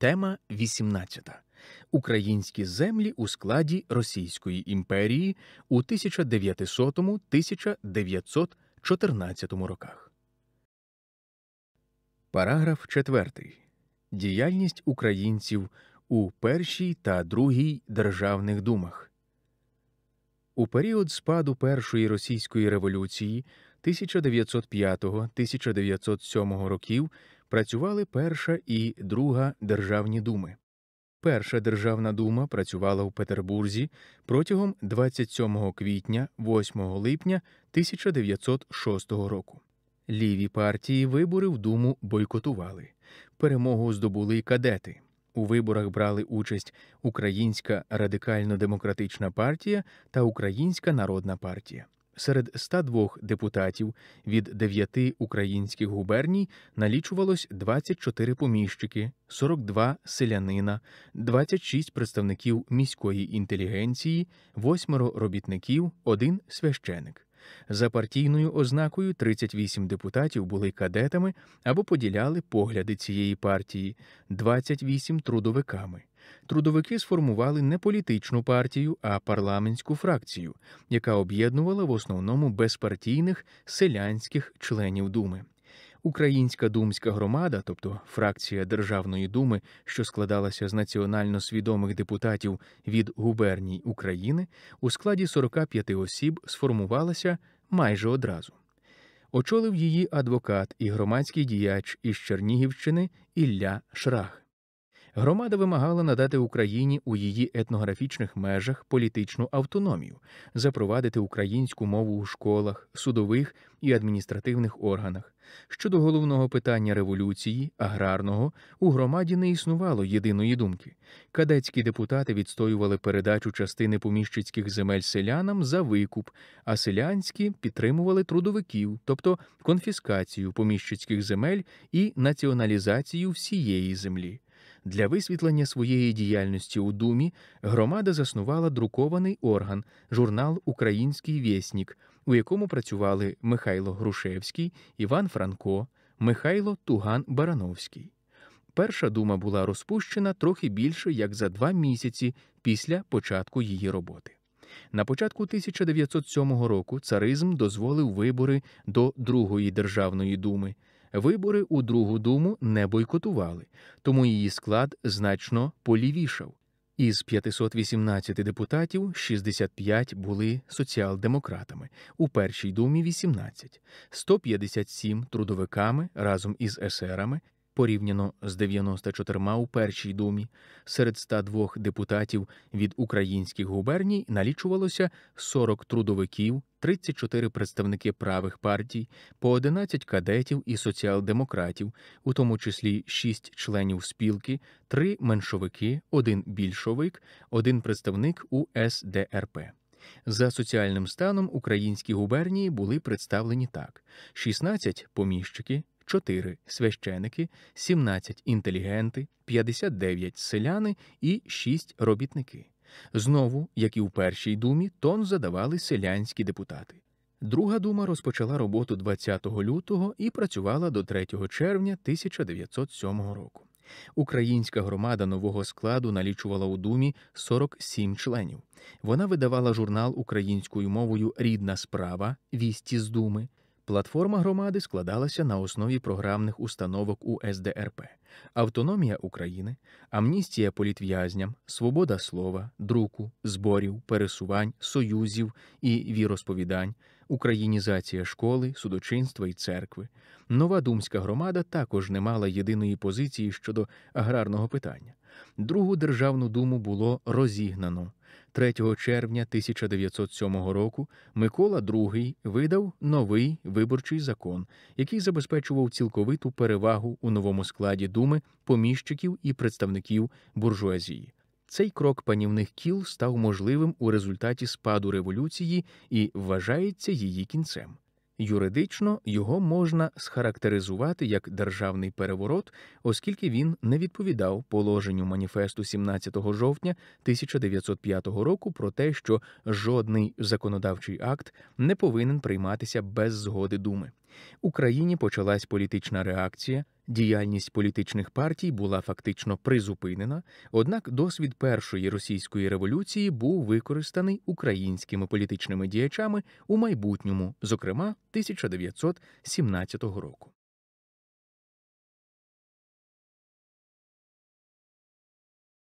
Тема 18. Українські землі у складі Російської імперії у 1900 1914 роках. Параграф 4. Діяльність українців у першій та другій державних думах. У період спаду Першої російської революції 1905 1907 років працювали Перша і Друга державні думи. Перша державна дума працювала у Петербурзі протягом 27 квітня 8 липня 1906 року. Ліві партії вибори в думу бойкотували. Перемогу здобули й кадети. У виборах брали участь Українська радикально-демократична партія та Українська народна партія. Серед 102 депутатів від 9 українських губерній налічувалось 24 поміщики, 42 селянина, 26 представників міської інтелігенції, 8 робітників, 1 священик. За партійною ознакою 38 депутатів були кадетами або поділяли погляди цієї партії, 28 трудовиками. Трудовики сформували не політичну партію, а парламентську фракцію, яка об'єднувала в основному безпартійних селянських членів думи. Українська думська громада, тобто фракція Державної думи, що складалася з національно свідомих депутатів від губерній України, у складі 45 осіб сформувалася майже одразу. Очолив її адвокат і громадський діяч із Чернігівщини Ілля Шрах. Громада вимагала надати Україні у її етнографічних межах політичну автономію, запровадити українську мову у школах, судових і адміністративних органах. Щодо головного питання революції, аграрного, у громаді не існувало єдиної думки. Кадетські депутати відстоювали передачу частини поміщицьких земель селянам за викуп, а селянські підтримували трудовиків, тобто конфіскацію поміщицьких земель і націоналізацію всієї землі. Для висвітлення своєї діяльності у Думі громада заснувала друкований орган, журнал Український Вєснік», у якому працювали Михайло Грушевський, Іван Франко, Михайло Туган Барановський. Перша дума була розпущена трохи більше як за два місяці після початку її роботи. На початку 1907 року царизм дозволив вибори до Другої державної думи вибори у Другу Думу не бойкотували, тому її склад значно полівішав. Із 518 депутатів 65 були соціал-демократами, у першій думі 18, 157 трудовиками разом із есерами порівняно з 94 у першій думі, серед 102 депутатів від українських губерній налічувалося 40 трудовиків, 34 представники правих партій, по 11 кадетів і соціал-демократів, у тому числі 6 членів спілки, 3 меншовики, 1 більшовик, 1 представник УСДРП. За соціальним станом українські губернії були представлені так: 16 поміщики, 4 священики, 17 інтелігенти, 59 селяни і 6 робітники. Знову, як і в першій думі, тон задавали селянські депутати. Друга дума розпочала роботу 20 лютого і працювала до 3 червня 1907 року. Українська громада нового складу налічувала у думі 47 членів. Вона видавала журнал українською мовою Рідна справа, вісті з думи, Платформа громади складалася на основі програмних установок УСДРП: автономія України, амністія політв'язням, свобода слова, друку, зборів, пересувань, союзів і віросповідань, українізація школи, судочинства і церкви. Нова думська громада також не мала єдиної позиції щодо аграрного питання. Другу державну думу було розігнано. 3 червня 1907 року Микола II видав новий виборчий закон, який забезпечував цілковиту перевагу у новому складі думи поміщиків і представників буржуазії. Цей крок панівних кіл став можливим у результаті спаду революції і вважається її кінцем. Юридично його можна схарактеризувати як державний переворот, оскільки він не відповідав положенню маніфесту 17 жовтня 1905 року про те, що жодний законодавчий акт не повинен прийматися без згоди думи. Україні почалась політична реакція, діяльність політичних партій була фактично призупинена, однак досвід першої російської революції був використаний українськими політичними діячами у майбутньому, зокрема 1917 року.